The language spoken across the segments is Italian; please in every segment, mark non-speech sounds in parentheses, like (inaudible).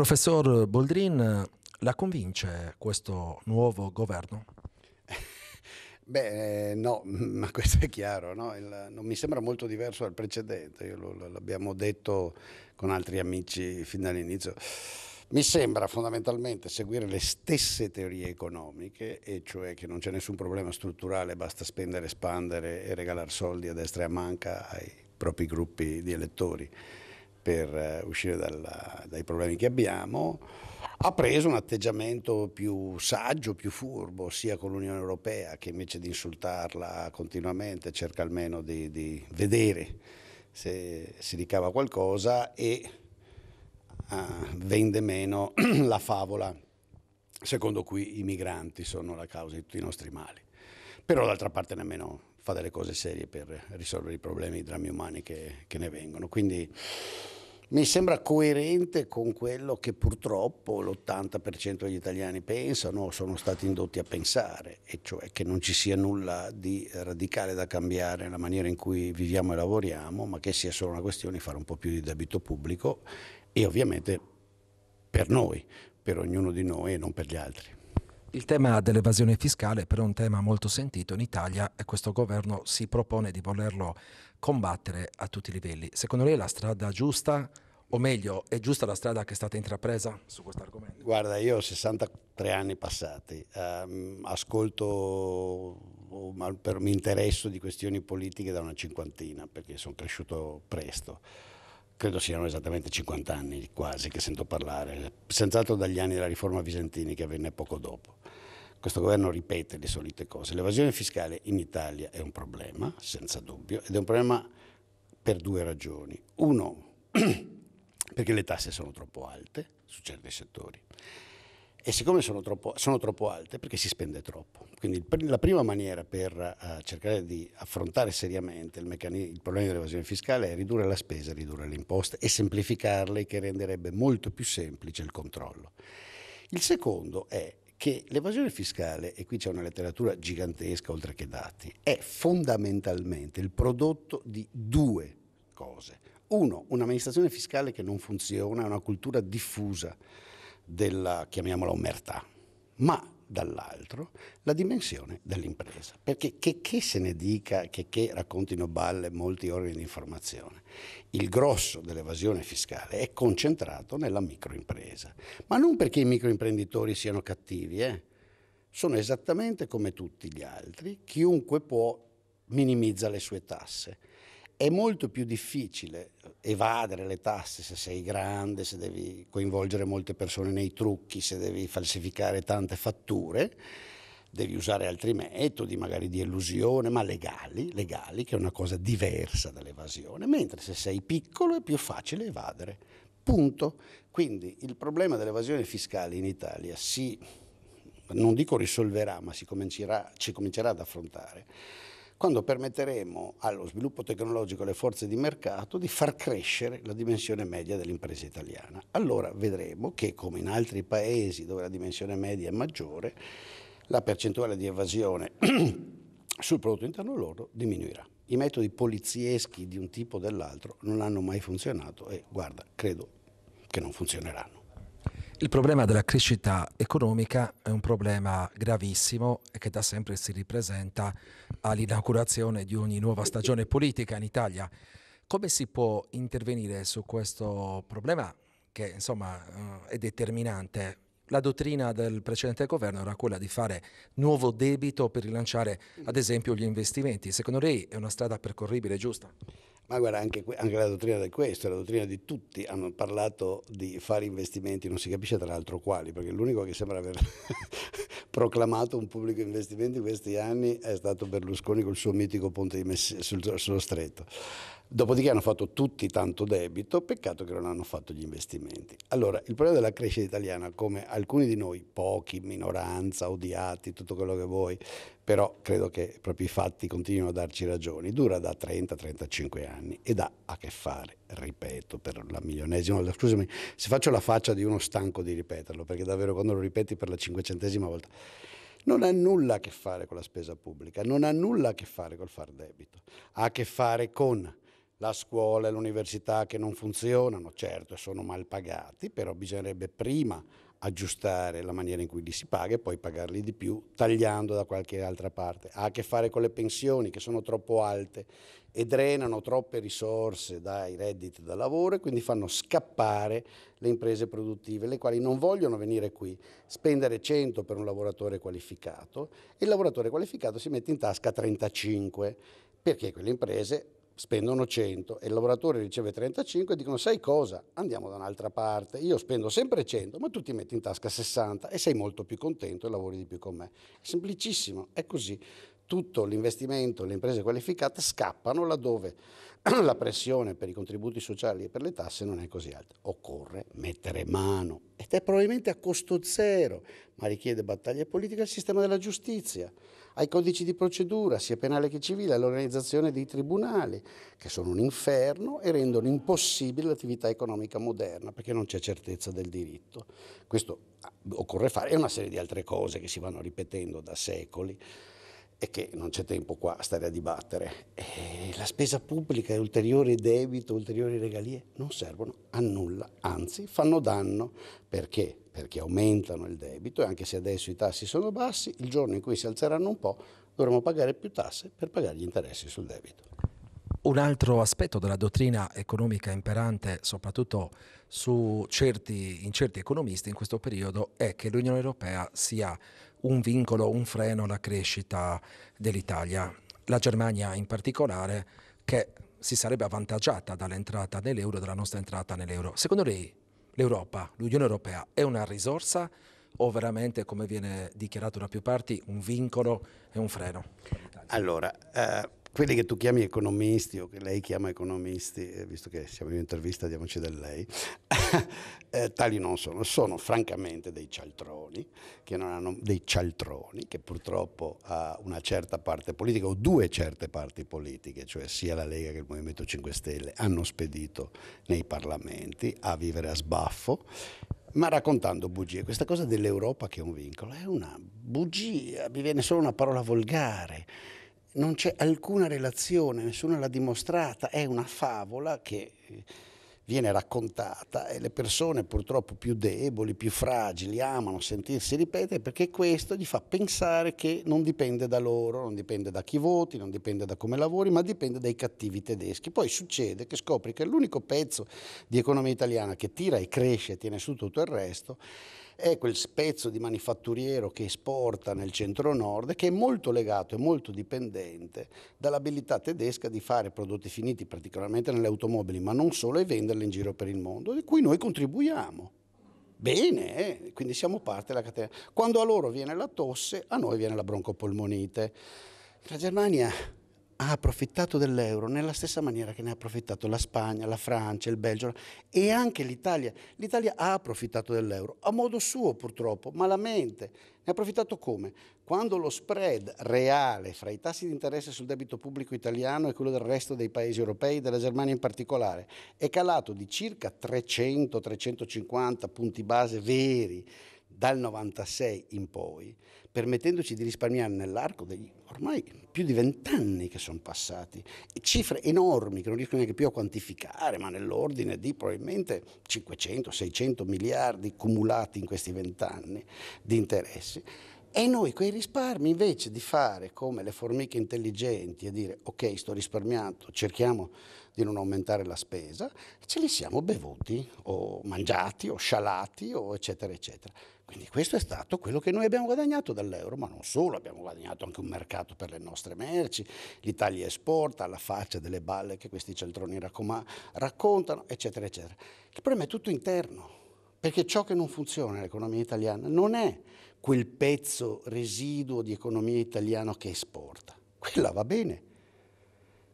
Professor Boldrin, la convince questo nuovo governo? (laughs) Beh, eh, no, (laughs) ma questo è chiaro, no? Il, non mi sembra molto diverso dal precedente, l'abbiamo detto con altri amici fin dall'inizio. Mi sembra fondamentalmente seguire le stesse teorie economiche, e cioè che non c'è nessun problema strutturale, basta spendere, espandere e regalare soldi a destra e a manca ai propri gruppi di elettori per eh, uscire dalla, dai problemi che abbiamo, ha preso un atteggiamento più saggio, più furbo, sia con l'Unione Europea che invece di insultarla continuamente cerca almeno di, di vedere se si ricava qualcosa e ah, vende meno (clears throat) la favola secondo cui i migranti sono la causa di tutti i nostri mali. Però d'altra parte nemmeno fa delle cose serie per risolvere i problemi, i drammi umani che, che ne vengono. Quindi mi sembra coerente con quello che purtroppo l'80% degli italiani pensano, o sono stati indotti a pensare, e cioè che non ci sia nulla di radicale da cambiare nella maniera in cui viviamo e lavoriamo, ma che sia solo una questione di fare un po' più di debito pubblico e ovviamente per noi, per ognuno di noi e non per gli altri. Il tema dell'evasione fiscale è un tema molto sentito in Italia e questo governo si propone di volerlo combattere a tutti i livelli. Secondo lei è la strada giusta? O meglio, è giusta la strada che è stata intrapresa su questo argomento? Guarda, io ho 63 anni passati, ehm, ascolto mi interesso di questioni politiche da una cinquantina, perché sono cresciuto presto credo siano esattamente 50 anni quasi che sento parlare, senz'altro dagli anni della riforma Visentini che avvenne poco dopo. Questo governo ripete le solite cose. L'evasione fiscale in Italia è un problema, senza dubbio, ed è un problema per due ragioni. Uno, (clears throat) perché le tasse sono troppo alte su certi settori e siccome sono troppo, sono troppo, alte, perché si spende troppo. Quindi la prima maniera per uh, cercare di affrontare seriamente il, il problema dell'evasione fiscale è ridurre la spesa, ridurre le imposte e semplificarle, che renderebbe molto più semplice il controllo. Il secondo è che l'evasione fiscale, e qui c'è una letteratura gigantesca oltre che dati, è fondamentalmente il prodotto di due cose. Uno, un'amministrazione fiscale che non funziona, una cultura diffusa della, chiamiamola, omertà, ma dall'altro la dimensione dell'impresa. Perché che, che se ne dica, che, che raccontino balle molti organi di informazione, il grosso dell'evasione fiscale è concentrato nella microimpresa. Ma non perché i microimprenditori siano cattivi, eh? sono esattamente come tutti gli altri, chiunque può minimizza le sue tasse è molto più difficile evadere le tasse se sei grande, se devi coinvolgere molte persone nei trucchi, se devi falsificare tante fatture, devi usare altri metodi, magari di elusione, ma legali, legali che è una cosa diversa dall'evasione, mentre se sei piccolo è più facile evadere. Punto. Quindi il problema dell'evasione fiscale in Italia si, non dico risolverà, ma si comincerà, si comincerà ad affrontare quando permetteremo allo sviluppo tecnologico e alle forze di mercato di far crescere la dimensione media dell'impresa italiana. Allora vedremo che, come in altri paesi dove la dimensione media è maggiore, la percentuale di evasione (clears throat) sul prodotto interno lordo diminuirà. I metodi polizieschi di un tipo o dell'altro non hanno mai funzionato e, guarda, credo che non funzioneranno. Il problema della crescita economica è un problema gravissimo e che da sempre si ripresenta all'inaugurazione di ogni nuova stagione politica in Italia. Come si può intervenire su questo problema che insomma eh, è determinante? La dottrina del precedente governo era quella di fare nuovo debito per rilanciare ad esempio gli investimenti. Secondo lei è una strada percorribile giusta? Ma guarda, anche, anche, la dottrina di questo, la dottrina di tutti hanno parlato di fare investimenti, non si capisce tra l'altro quali, perché l'unico che sembra aver (laughs) proclamato un pubblico investimento in questi anni è stato Berlusconi col suo mitico ponte di Mess- sullo stretto. Dopodiché hanno fatto tutti tanto debito, peccato che non hanno fatto gli investimenti. Allora, il problema della crescita italiana, come alcuni di noi, pochi, minoranza, odiati, tutto quello che vuoi, però credo che proprio i fatti continuino a darci ragioni, dura da 30-35 anni ed ha a che fare, ripeto, per la milionesima, scusami, se faccio la faccia di uno stanco di ripeterlo, perché davvero quando lo ripeti per la cinquecentesima volta, non ha nulla a che fare con la spesa pubblica, non ha nulla a che fare col far debito, ha a che fare con la scuola e l'università che non funzionano, certo sono mal pagati, però bisognerebbe prima aggiustare la maniera in cui li si paga e poi pagarli di più tagliando da qualche altra parte. Ha a che fare con le pensioni che sono troppo alte e drenano troppe risorse dai redditi da lavoro e quindi fanno scappare le imprese produttive, le quali non vogliono venire qui, spendere 100 per un lavoratore qualificato e il lavoratore qualificato si mette in tasca 35 perché quelle imprese spendono 100 e il lavoratore riceve 35 e dicono sai cosa, andiamo da un'altra parte, io spendo sempre 100 ma tu ti metti in tasca 60 e sei molto più contento e lavori di più con me. È semplicissimo, è così. Tutto l'investimento, le imprese qualificate scappano laddove (clears throat) la pressione per i contributi sociali e per le tasse non è così alta. Occorre mettere mano ed è probabilmente a costo zero, ma richiede battaglie politiche al sistema della giustizia ai codici di procedura, sia penale che civile, all'organizzazione dei tribunali, che sono un inferno e rendono impossibile l'attività economica moderna, perché non c'è certezza del diritto. Questo ah, occorre fare e una serie di altre cose che si vanno ripetendo da secoli e che non c'è tempo qua a stare a dibattere. E la spesa pubblica e ulteriore debito, ulteriori regalie non servono a nulla, anzi fanno danno perché? Perché aumentano il debito e anche se adesso i tassi sono bassi, il giorno in cui si alzeranno un po' dovremo pagare più tasse per pagare gli interessi sul debito. Un altro aspetto della dottrina economica imperante, soprattutto certi, in certi economisti in questo periodo, è che l'Unione Europea sia un vincolo, un freno alla crescita dell'Italia. La Germania in particolare che si sarebbe avvantaggiata dall'entrata nell'euro, dalla nostra entrata nell'euro. Secondo lei l'Europa, l'Unione Europea è una risorsa o veramente, come viene dichiarato da più parti, un vincolo e un freno? Allora, eh quelli che tu chiami economisti o che lei chiama economisti, eh, visto che siamo in un'intervista diamoci del lei, (laughs) eh, tali non sono, sono francamente dei cialtroni, che non hanno, dei cialtroni che purtroppo ha una certa parte politica o due certe parti politiche, cioè sia la Lega che il Movimento 5 Stelle, hanno spedito nei parlamenti a vivere a sbaffo ma raccontando bugie. Questa cosa dell'Europa che è un vincolo è una bugia, mi viene solo una parola volgare non c'è alcuna relazione, nessuno l'ha dimostrata, è una favola che eh, viene raccontata e le persone purtroppo più deboli, più fragili amano sentirsi ripetere perché questo gli fa pensare che non dipende da loro, non dipende da chi voti, non dipende da come lavori, ma dipende dai cattivi tedeschi. Poi succede che scopri che l'unico pezzo di economia italiana che tira e cresce e tiene su tutto il resto è quel pezzo di manifatturiero che esporta nel centro-nord che è molto legato e molto dipendente dall'abilità tedesca di fare prodotti finiti, particolarmente nelle automobili, ma non solo, e venderle in giro per il mondo, di cui noi contribuiamo. Bene, eh? quindi siamo parte della catena. Quando a loro viene la tosse, a noi viene la broncopolmonite. La Germania ha approfittato dell'euro nella stessa maniera che ne ha approfittato la Spagna, la Francia, il Belgio e anche l'Italia. L'Italia ha approfittato dell'euro, a modo suo purtroppo, malamente. Ne ha approfittato come? Quando lo spread reale fra i tassi di interesse sul debito pubblico italiano e quello del resto dei paesi europei, della Germania in particolare, è calato di circa 300-350 punti base veri dal 96 in poi, permettendoci di risparmiare nell'arco degli ormai più di vent'anni che sono passati, cifre enormi che non riesco neanche più a quantificare, ma nell'ordine di probabilmente 500-600 miliardi cumulati in questi vent'anni di interessi. E noi quei risparmi invece di fare come le formiche intelligenti e dire ok sto risparmiando, cerchiamo di non aumentare la spesa, ce li siamo bevuti o mangiati o scialati o eccetera eccetera. Quindi questo è stato quello che noi abbiamo guadagnato dall'euro, ma non solo, abbiamo guadagnato anche un mercato per le nostre merci, l'Italia esporta alla faccia delle balle che questi celtroni raccontano, eccetera, eccetera. Il problema è tutto interno, perché ciò che non funziona nell'economia italiana non è quel pezzo residuo di economia italiana che esporta, quella va bene.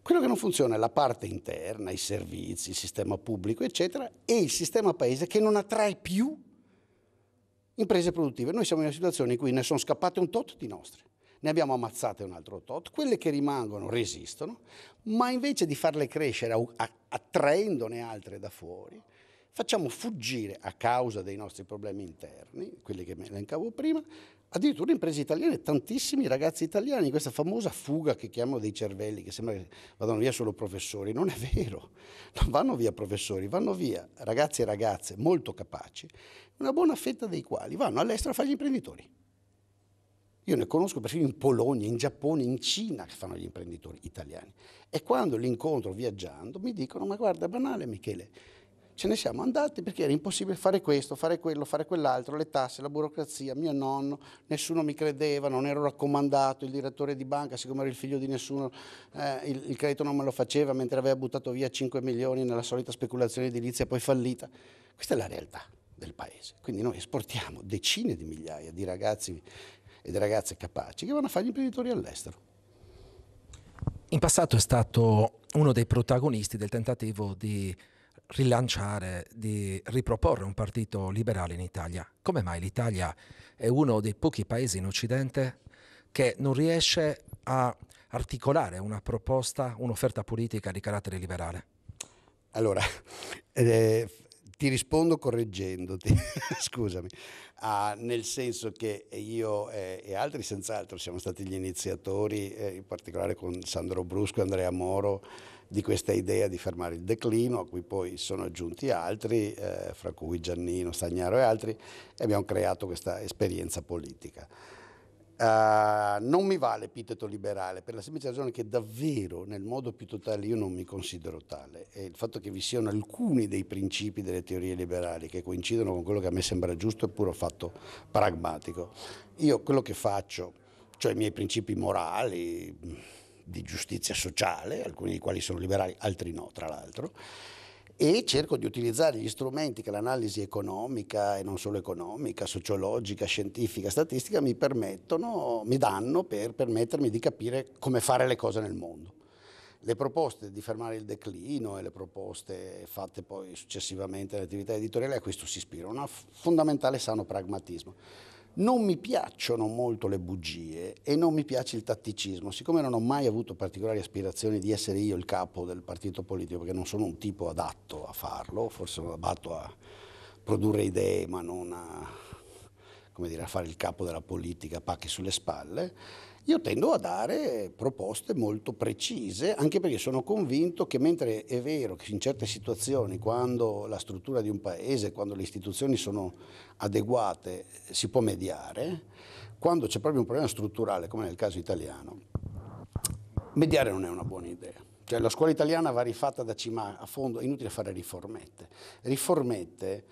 Quello che non funziona è la parte interna, i servizi, il sistema pubblico, eccetera, e il sistema paese che non attrae più imprese produttive. Noi siamo in una situazione in cui ne sono scappate un tot di nostre, ne abbiamo ammazzate un altro tot, quelle che rimangono resistono, ma invece di farle crescere attraendone altre da fuori, facciamo fuggire a causa dei nostri problemi interni, quelli che elencavo prima, addirittura imprese italiane, tantissimi ragazzi italiani, questa famosa fuga che chiamano dei cervelli, che sembra che vadano via solo professori, non è vero, non vanno via professori, vanno via ragazzi e ragazze molto capaci, una buona fetta dei quali vanno all'estero a fare gli imprenditori. Io ne conosco persino in Polonia, in Giappone, in Cina che fanno gli imprenditori italiani. E quando li incontro viaggiando mi dicono, ma guarda, è banale Michele, ce ne siamo andati perché era impossibile fare questo, fare quello, fare quell'altro, le tasse, la burocrazia, mio nonno, nessuno mi credeva, non ero raccomandato, il direttore di banca, siccome ero il figlio di nessuno, eh, il, il credito non me lo faceva mentre aveva buttato via 5 milioni nella solita speculazione edilizia poi fallita. Questa è la realtà del paese. Quindi noi esportiamo decine di migliaia di ragazzi e di ragazze capaci che vanno a fare gli imprenditori all'estero. In passato è stato uno dei protagonisti del tentativo di rilanciare, di riproporre un partito liberale in Italia. Come mai l'Italia è uno dei pochi paesi in Occidente che non riesce a articolare una proposta, un'offerta politica di carattere liberale? Allora, (laughs) eh, ti rispondo correggendoti, (laughs) scusami, ah, nel senso che io eh, e altri senz'altro siamo stati gli iniziatori, eh, in particolare con Sandro Brusco e Andrea Moro, di questa idea di fermare il declino, a cui poi sono aggiunti altri, eh, fra cui Giannino, Stagnaro e altri, e abbiamo creato questa esperienza politica. Uh, non mi va l'epiteto liberale per la semplice ragione che davvero nel modo più totale io non mi considero tale e il fatto che vi siano alcuni dei principi delle teorie liberali che coincidono con quello che a me sembra giusto è puro fatto pragmatico. Io quello che faccio, cioè i miei principi morali di giustizia sociale, alcuni dei quali sono liberali, altri no tra l'altro, e cerco di utilizzare gli strumenti che l'analisi economica e non solo economica, sociologica, scientifica, statistica mi permettono, mi danno per permettermi di capire come fare le cose nel mondo. Le proposte di fermare il declino e le proposte fatte poi successivamente all'attività editoriale, a questo si ispira, un fondamentale sano pragmatismo. Non mi piacciono molto le bugie e non mi piace il tatticismo. Siccome non ho mai avuto particolari aspirazioni di essere io il capo del partito politico, perché non sono un tipo adatto a farlo, forse sono adatto a produrre idee, ma non a, dire, a fare il capo della politica, pacchi sulle spalle, io tendo a dare proposte molto precise, anche perché sono convinto che mentre è vero che in certe situazioni, quando la struttura di un paese, quando le istituzioni sono adeguate, si può mediare, quando c'è proprio un problema strutturale, come nel caso italiano, mediare non è una buona idea. Cioè la scuola italiana va rifatta da cima a fondo, è inutile fare riformette. Riformette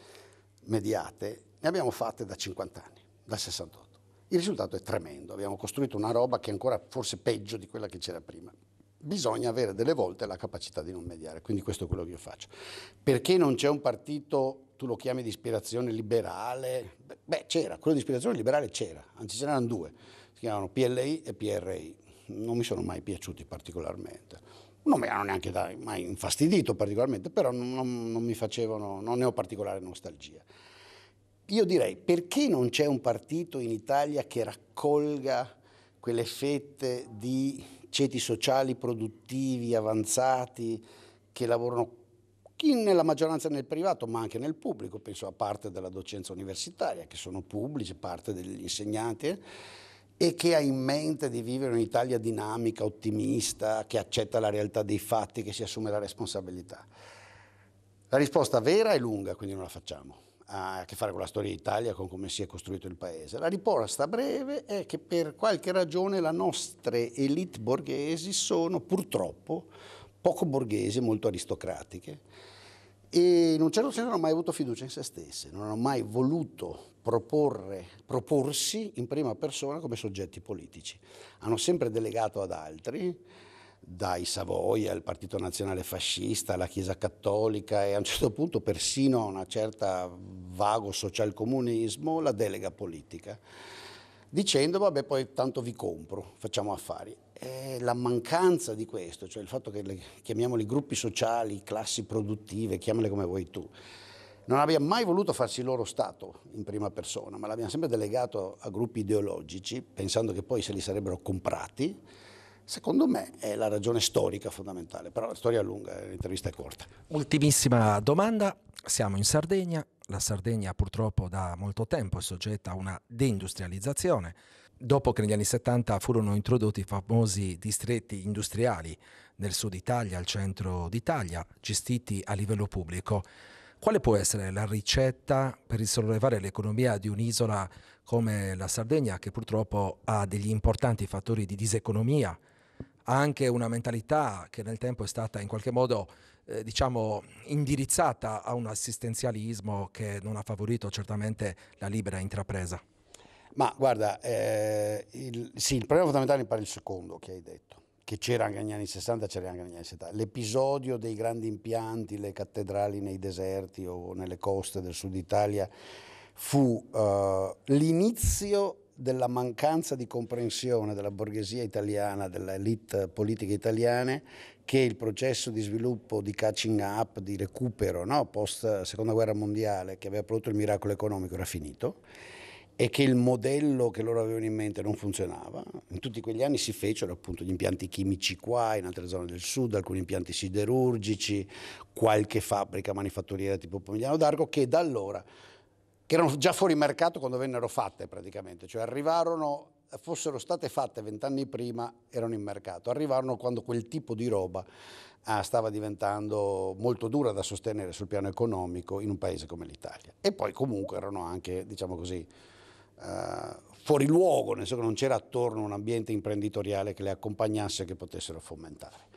mediate ne abbiamo fatte da 50 anni, da 68. Il risultato è tremendo, abbiamo costruito una roba che è ancora forse peggio di quella che c'era prima. Bisogna avere delle volte la capacità di non mediare, quindi questo è quello che io faccio. Perché non c'è un partito, tu lo chiami di ispirazione liberale? Beh, c'era, quello di ispirazione liberale c'era, anzi ce n'erano due, si chiamavano PLI e PRI, non mi sono mai piaciuti particolarmente non mi hanno neanche mai infastidito particolarmente, però non, non, non mi facevano, non ne ho particolare nostalgia io direi perché non c'è un partito in Italia che raccolga quelle fette di ceti sociali produttivi avanzati che lavorano nella maggioranza nel privato ma anche nel pubblico, penso a parte della docenza universitaria che sono pubblici, parte degli insegnanti e che ha in mente di vivere un'Italia dinamica, ottimista, che accetta la realtà dei fatti, che si assume la responsabilità. La risposta vera è lunga, quindi non la facciamo ha a che fare con la storia d'Italia, con come si è costruito il paese. La riposta breve è che per qualche ragione le nostre elite borghesi sono purtroppo poco borghesi, molto aristocratiche e in un certo senso non hanno mai avuto fiducia in se stesse, non hanno mai voluto proporre, proporsi in prima persona come soggetti politici, hanno sempre delegato ad altri dai Savoia al Partito Nazionale Fascista, alla Chiesa Cattolica e a un certo punto persino a una certa vago socialcomunismo la delega politica, dicendo vabbè poi tanto vi compro, facciamo affari. E la mancanza di questo, cioè il fatto che le, chiamiamoli gruppi sociali, classi produttive, chiamale come vuoi tu, non abbiamo mai voluto farsi loro Stato in prima persona, ma l'abbiamo sempre delegato a gruppi ideologici, pensando che poi se li sarebbero comprati, Secondo me è la ragione storica fondamentale, però la storia è lunga, eh, l'intervista è corta. Ultimissima domanda, siamo in Sardegna, la Sardegna purtroppo da molto tempo è soggetta a una deindustrializzazione. Dopo che negli anni 70 furono introdotti i famosi distretti industriali nel sud Italia, al centro d'Italia, gestiti a livello pubblico, quale può essere la ricetta per risollevare l'economia di un'isola come la Sardegna che purtroppo ha degli importanti fattori di diseconomia ha anche una mentalità che nel tempo è stata in qualche modo eh, diciamo indirizzata a un assistenzialismo che non ha favorito certamente la libera intrapresa. Ma guarda, eh, il, sì, il problema fondamentale mi pare il secondo che hai detto, che c'era anche negli anni 60, c'era anche negli anni 70. L'episodio dei grandi impianti, le cattedrali nei deserti o nelle coste del sud Italia, fu eh, l'inizio della mancanza di comprensione della borghesia italiana, dell'elite politica italiana, che il processo di sviluppo, di catching up, di recupero no? post seconda guerra mondiale, che aveva prodotto il miracolo economico, era finito e che il modello che loro avevano in mente non funzionava. In tutti quegli anni si fecero appunto gli impianti chimici qua, in altre zone del sud, alcuni impianti siderurgici, qualche fabbrica manifatturiera tipo Pomigliano d'Arco che da allora che erano già fuori mercato quando vennero fatte praticamente, cioè arrivarono, fossero state fatte vent'anni prima, erano in mercato, arrivarono quando quel tipo di roba ah, stava diventando molto dura da sostenere sul piano economico in un paese come l'Italia. E poi comunque erano anche, diciamo così, eh, fuori luogo, nel senso che non c'era attorno un ambiente imprenditoriale che le accompagnasse e che potessero fomentare.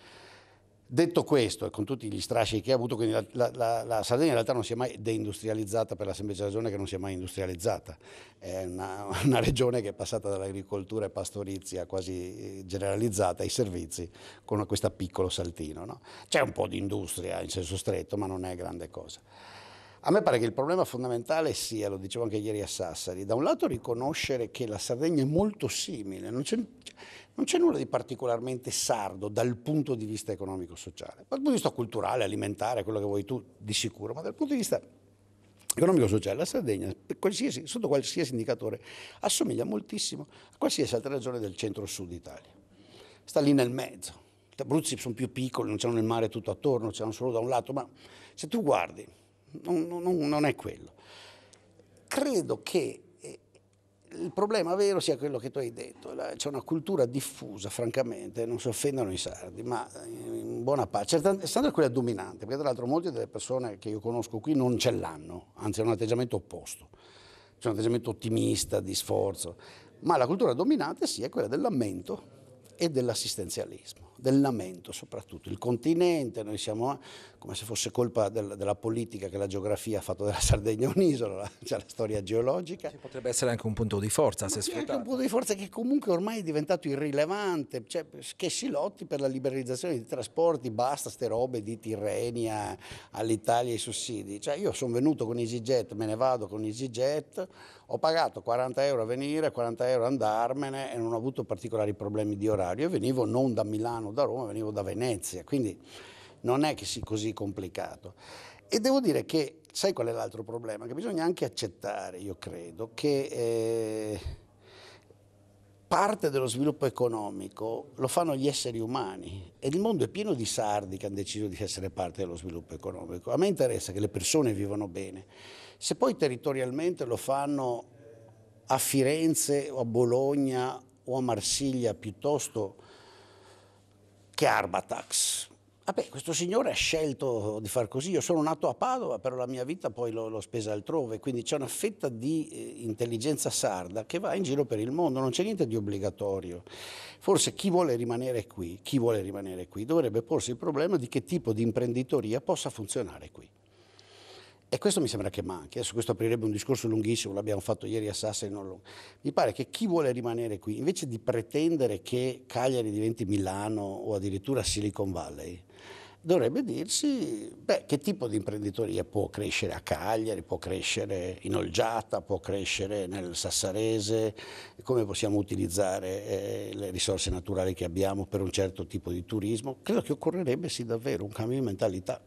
Detto questo, e con tutti gli strascichi che ha avuto, quindi la, la, la, Sardegna in realtà non si è mai deindustrializzata per la semplice ragione che non si è mai industrializzata. È una, (laughs) una regione che è passata dall'agricoltura e pastorizia quasi eh, generalizzata ai servizi con questo piccolo saltino. No? C'è un po' di industria in senso stretto, ma non è grande cosa. A me pare che il problema fondamentale sia, lo dicevo anche ieri a Sassari, da un lato riconoscere che la Sardegna è molto simile, non c'è, non c'è nulla di particolarmente sardo dal punto di vista economico-sociale, dal punto di vista culturale, alimentare, quello che vuoi tu di sicuro, ma dal punto di vista economico-sociale, la Sardegna, qualsiasi, sotto qualsiasi indicatore, assomiglia moltissimo a qualsiasi altra regione del centro-sud Italia. Sta lì nel mezzo. Gli Abruzzi sono più piccoli, non c'hanno il mare tutto attorno, c'hanno solo da un lato, ma se tu guardi non, non, non è quello. Credo che eh, il problema vero sia quello che tu hai detto, c'è una cultura diffusa, francamente, non si offendono i sardi, ma eh, in buona parte, è quella dominante, perché tra l'altro molte delle persone che io conosco qui non ce l'hanno, anzi è un atteggiamento opposto, c'è un atteggiamento ottimista, di sforzo, ma la cultura dominante sia sì, quella del lamento e dell'assistenzialismo del lamento soprattutto. Il continente, noi siamo eh, come se fosse colpa del, della politica che la geografia ha fatto della Sardegna un'isola, c'è cioè la storia geologica. Che potrebbe essere anche un punto di forza se sfruttato. anche un punto di forza che comunque ormai è diventato irrilevante, cioè, che si lotti per la liberalizzazione dei trasporti, basta ste robe di Tirrenia all'Italia i sussidi. Cioè, io sono venuto con EasyJet, me ne vado con EasyJet, ho pagato 40 euro a venire, 40 euro a andarmene e non ho avuto particolari problemi di orario. Io venivo non da Milano andavano da Roma, venivo da Venezia, quindi non è che sia così complicato. E devo dire che, sai qual è l'altro problema? Che bisogna anche accettare, io credo, che eh, parte dello sviluppo economico lo fanno gli esseri umani e il mondo è pieno di sardi che hanno deciso di essere parte dello sviluppo economico. A me interessa che le persone vivano bene. Se poi territorialmente lo fanno a Firenze o a Bologna o a Marsiglia piuttosto che Arbatax. Vabbè, questo signore ha scelto di far così, io sono nato a Padova, però la mia vita poi l'ho, spesa altrove, quindi c'è una fetta di eh, intelligenza sarda che va in giro per il mondo, non c'è niente di obbligatorio. Forse chi vuole rimanere qui, chi vuole rimanere qui, dovrebbe porsi il problema di che tipo di imprenditoria possa funzionare qui. E questo mi sembra che manchi. Adesso questo aprirebbe un discorso lunghissimo, l'abbiamo fatto ieri a Sassari. Non mi pare che chi vuole rimanere qui, invece di pretendere che Cagliari diventi Milano o addirittura Silicon Valley, dovrebbe dirsi beh, che tipo di imprenditoria può crescere a Cagliari, può crescere in Olgiata, può crescere nel Sassarese, come possiamo utilizzare eh, le risorse naturali che abbiamo per un certo tipo di turismo. Credo che occorrerebbe sì davvero un cambio di mentalità.